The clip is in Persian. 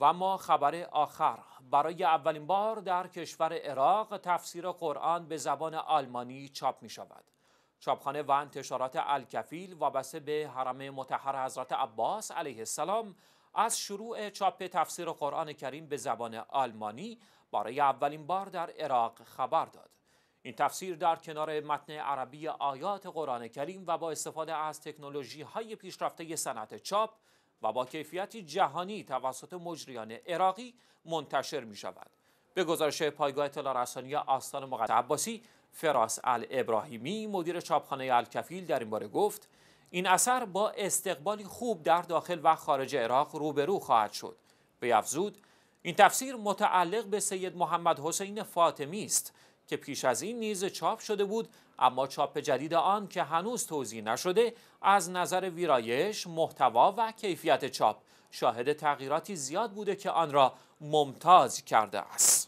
و اما خبر آخر برای اولین بار در کشور عراق تفسیر قرآن به زبان آلمانی چاپ می شود چاپخانه و انتشارات الکفیل وابسته به حرم متحر حضرت عباس علیه السلام از شروع چاپ تفسیر قرآن کریم به زبان آلمانی برای اولین بار در عراق خبر داد این تفسیر در کنار متن عربی آیات قرآن کریم و با استفاده از تکنولوژی های پیشرفته صنعت چاپ و با کیفیتی جهانی توسط مجریان عراقی منتشر می شود. به گزارش پایگاه اطلاع رسانی آستان مقدس عباسی فراس ابراهیمی مدیر چاپخانه الکفیل در این باره گفت این اثر با استقبالی خوب در داخل و خارج عراق روبرو خواهد شد به افزود این تفسیر متعلق به سید محمد حسین فاطمی است که پیش از این نیز چاپ شده بود اما چاپ جدید آن که هنوز توضیح نشده از نظر ویرایش، محتوا و کیفیت چاپ شاهد تغییراتی زیاد بوده که آن را ممتاز کرده است.